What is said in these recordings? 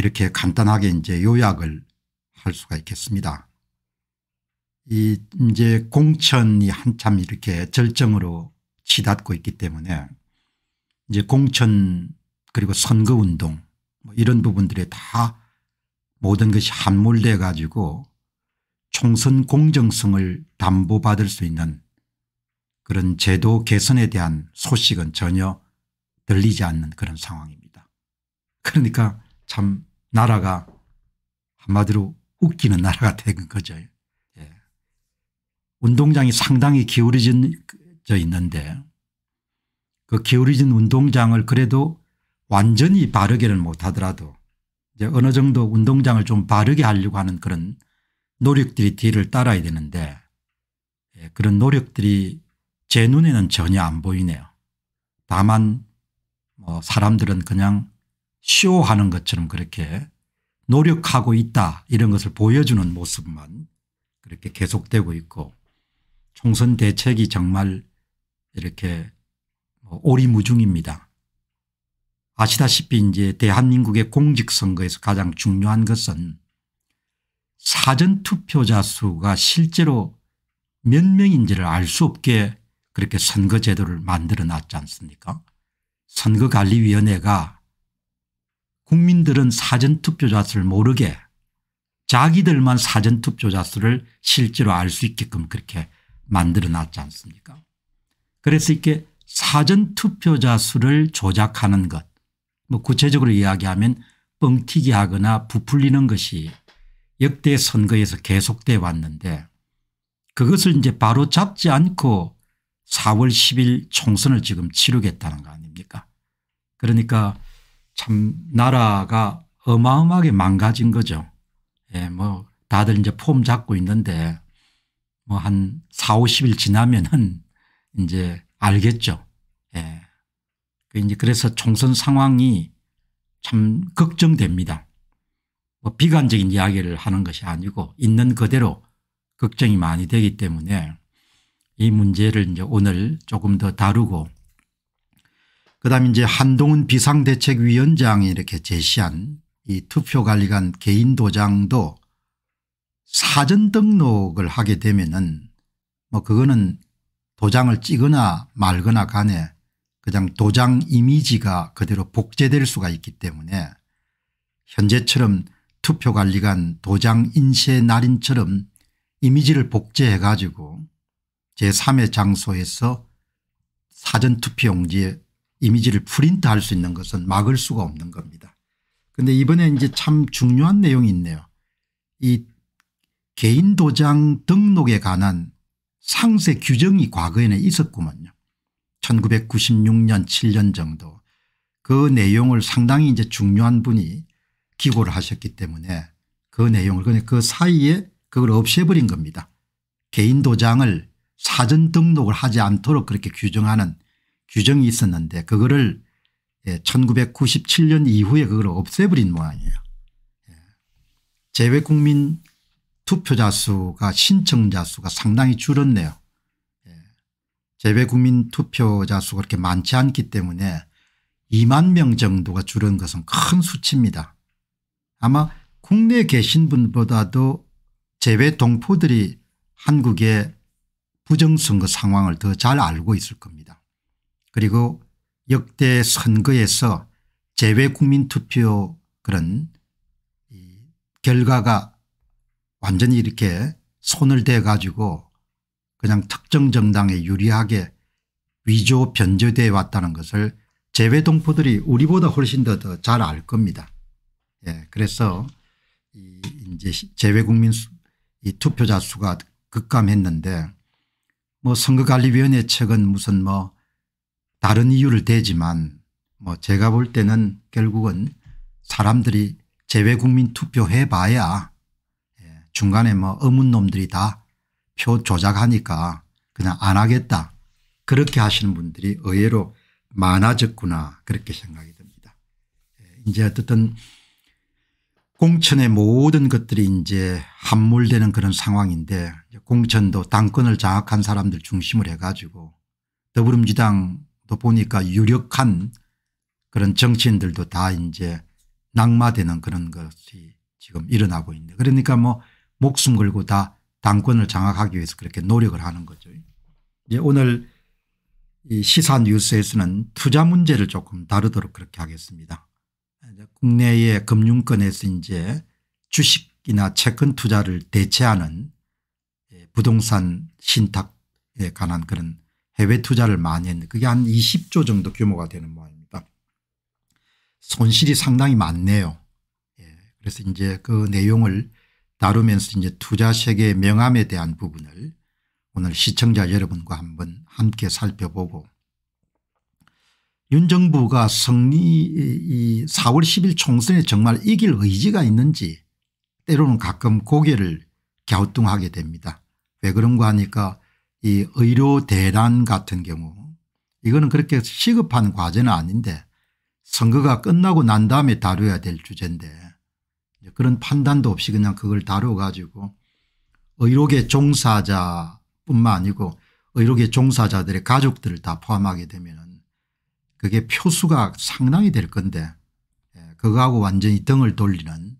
이렇게 간단하게 이제 요약을 할 수가 있겠습니다. 이 이제 공천이 한참 이렇게 절정으로 치닫고 있기 때문에 이제 공천 그리고 선거운동 뭐 이런 부분들에 다 모든 것이 함몰돼 가지고 총선 공정성을 담보받을 수 있는 그런 제도 개선에 대한 소식은 전혀 들리지 않는 그런 상황입니다. 그러니까 참 나라가 한마디로 웃기는 나라가 된 거죠. 예. 운동장이 상당히 기울어져 있는데 그 기울어진 운동장을 그래도 완전히 바르게는 못하더라도 이제 어느 정도 운동장을 좀 바르게 하려고 하는 그런 노력들이 뒤를 따라야 되는데 예. 그런 노력들이 제 눈에는 전혀 안 보이네요. 다만 뭐 사람들은 그냥 쇼하는 것처럼 그렇게 노력하고 있다 이런 것을 보여주는 모습만 그렇게 계속되고 있고 총선 대책이 정말 이렇게 뭐 오리무중입니다. 아시다시피 이제 대한민국의 공직선거에서 가장 중요한 것은 사전투표자 수가 실제로 몇 명인지를 알 수 없게 그렇게 선거제도를 만들어 놨지 않습니까 선거관리위원회가 국민들은 사전투표자 수를 모르게 자기들만 사전투표자 수를 실제로 알 수 있게끔 그렇게 만들어 놨지 않습니까 그래서 이렇게 사전투표자 수를 조작하는 것뭐 구체적으로 이야기하면 뻥튀기 하거나 부풀리는 것이 역대 선거에서 계속돼 왔는데 그것을 이제 바로 잡지 않고 4월 10일 총선을 지금 치르겠다는 거 아닙니까 그러니까 참 나라가 어마어마하게 망가진 거죠. 예, 뭐 다들 이제 폼 잡고 있는데 뭐한 4, 50일 지나면은 이제 알겠죠. 예. 그 이제 그래서 총선 상황이 참 걱정됩니다. 뭐 비관적인 이야기를 하는 것이 아니고 있는 그대로 걱정이 많이 되기 때문에 이 문제를 이제 오늘 조금 더 다루고 그다음 이제 한동훈 비상대책위원장이 이렇게 제시한 이 투표관리관 개인 도장도 사전 등록을 하게 되면은 뭐 그거는 도장을 찍거나 말거나 간에 그냥 도장 이미지가 그대로 복제될 수가 있기 때문에 현재처럼 투표관리관 도장 인쇄 날인처럼 이미지를 복제해 가지고 제3의 장소에서 사전투표용지에 이미지를 프린트할 수 있는 것은 막을 수가 없는 겁니다. 그런데 이번에 이제 참 중요한 내용이 있네요. 이 개인 도장 등록에 관한 상세 규정이 과거에는 있었구먼요. 1996년 7년 정도 그 내용을 상당히 이제 중요한 분이 기고를 하셨기 때문에 그 내용을 그러니까 그 사이에 그걸 없애버린 겁니다. 개인 도장을 사전 등록을 하지 않도록 그렇게 규정하는 규정이 있었는데 그거를 1997년 예, 이후에 그걸 없애버린 모양이에요. 예. 재외국민 투표자 수가 신청자 수가 상당히 줄었네요. 예. 재외국민 투표자 수가 그렇게 많지 않기 때문에 2만 명 정도가 줄은 것은 큰 수치입니다. 아마 국내에 계신 분보다도 재외 동포들이 한국의 부정선거 상황을 더 잘 알고 있을 겁니다. 그리고 역대 선거에서 재외국민투표 그런 이 결과가 완전히 이렇게 손을 대 가지고 그냥 특정 정당에 유리하게 위조 변조되어 왔다는 것을 재외 동포들이 우리보다 훨씬 더 잘 알 겁니다. 예, 그래서 이 이제 재외 국민 이 투표자 수가 급감했는데 뭐 선거관리위원회 측은 무슨 뭐 다른 이유를 대지만 뭐 제가 볼 때는 결국은 사람들이 제외국민 투표 해봐야 예, 중간에 뭐 어문놈들이 다 표 조작하니까 그냥 안 하겠다 그렇게 하시는 분들이 의외로 많아졌구나 그렇게 생각이 듭니다. 예, 이제 어쨌든 공천의 모든 것들이 이제 함몰되는 그런 상황인데 공천도 당권을 장악한 사람들 중심을 해가지고 더불어민주당 또 보니까 유력한 그런 정치인들도 다 이제 낙마되는 그런 것이 지금 일어나고 있는데 그러니까 뭐 목숨 걸고 다 당권을 장악하기 위해서 그렇게 노력을 하는 거죠. 이제 오늘 이 시사 뉴스에서는 투자 문제를 조금 다루도록 그렇게 하겠습니다. 국내의 금융권에서 이제 주식이나 채권 투자를 대체하는 예, 부동산 신탁에 관한 그런 해외 투자를 많이 했는데 그게 한 20조 정도 규모가 되는 모양입니다. 손실이 상당히 많네요. 예. 그래서 이제 그 내용을 다루면서 이제 투자 세계 명암에 대한 부분을 오늘 시청자 여러분과 한번 함께 살펴보고 윤 정부가 승리 이 4월 10일 총선에 정말 이길 의지가 있는지 때로는 가끔 고개를 갸우뚱하게 됩니다. 왜 그런가 하니까 이 의료 대란 같은 경우 이거는 그렇게 시급한 과제는 아닌데 선거가 끝나고 난 다음에 다뤄야 될 주제인데 그런 판단도 없이 그냥 그걸 다뤄가지고 의료계 종사자뿐만 아니고 의료계 종사자들의 가족들을 다 포함하게 되면 그게 표수가 상당히 될 건데 예, 그거하고 완전히 등을 돌리는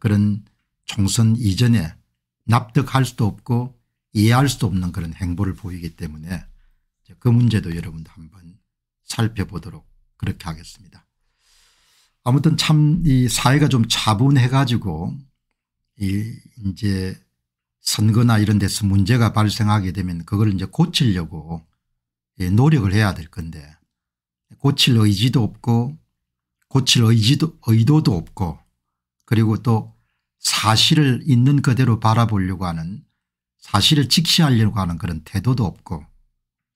그런 총선 이전에 납득할 수도 없고 이해할 수 없는 그런 행보를 보이기 때문에 그 문제도 여러분도 한번 살펴보도록 그렇게 하겠습니다. 아무튼 참 이 사회가 좀 차분해 가지고 이 이제 선거나 이런 데서 문제가 발생하게 되면 그걸 이제 고치려고 예, 노력을 해야 될 건데 고칠 의지도 없고 고칠 의지도 의도도 없고 그리고 또 사실을 있는 그대로 바라보려고 하는 사실을 직시하려고 하는 그런 태도도 없고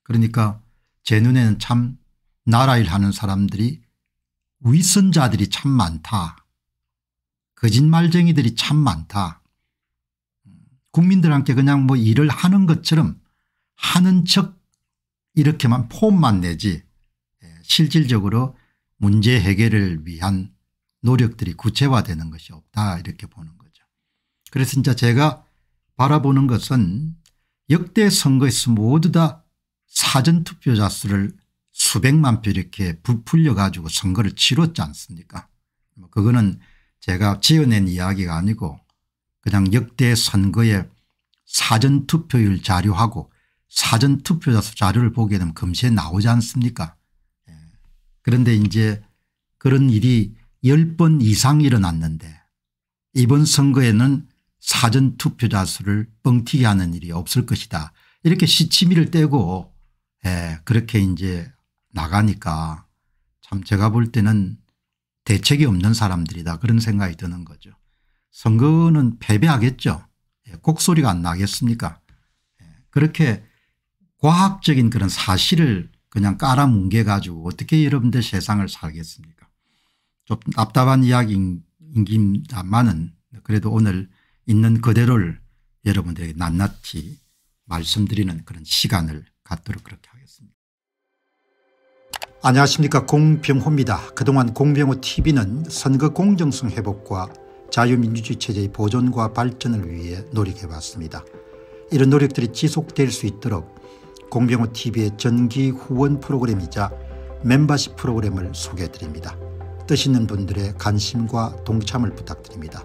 그러니까 제 눈에는 참 나라일 하는 사람들이 위선자들이 참 많다. 거짓말쟁이들이 참 많다. 국민들한테 그냥 뭐 일을 하는 것처럼 하는 척 이렇게만 폼만 내지 예, 실질적으로 문제 해결을 위한 노력들이 구체화되는 것이 없다 이렇게 보는 거죠. 그래서 진짜 제가 바라보는 것은 역대 선거에서 모두 다 사전투표자 수를 수백만 표 이렇게 부풀려 가지고 선거를 치렀지 않습니까 뭐 그거는 제가 지어낸 이야기가 아니고 그냥 역대 선거의 사전투표율 자료하고 사전투표자 수 자료를 보게 되면 금세 나오지 않습니까 예. 그런데 이제 그런 일이 10번 이상 일어났는데 이번 선거에는 사전 투표자 수를 뻥튀기 하는 일이 없을 것이다. 이렇게 시치미를 떼고 예, 그렇게 이제 나가니까 참 제가 볼 때는 대책이 없는 사람들이다 그런 생각이 드는 거죠. 선거는 패배하겠죠. 예, 곡소리가 안 나겠습니까 예, 그렇게 과학적인 그런 사실을 그냥 깔아뭉개 가지고 어떻게 여러분들 세상을 살겠습니까 좀 답답한 이야기인 김만은 그래도 오늘 있는 그대로를 여러분들에게 낱낱이 말씀드리는 그런 시간을 갖도록 그렇게 하겠습니다. 안녕하십니까 공병호입니다. 그동안 공병호 tv는 선거 공정성 회복과 자유민주주의 체제의 보존과 발전을 위해 노력해왔습니다. 이런 노력들이 지속될 수 있도록 공병호 tv의 전기 후원 프로그램이자 멤버십 프로그램을 소개해드립니다. 뜻 있는 분들의 관심과 동참을 부탁드립니다.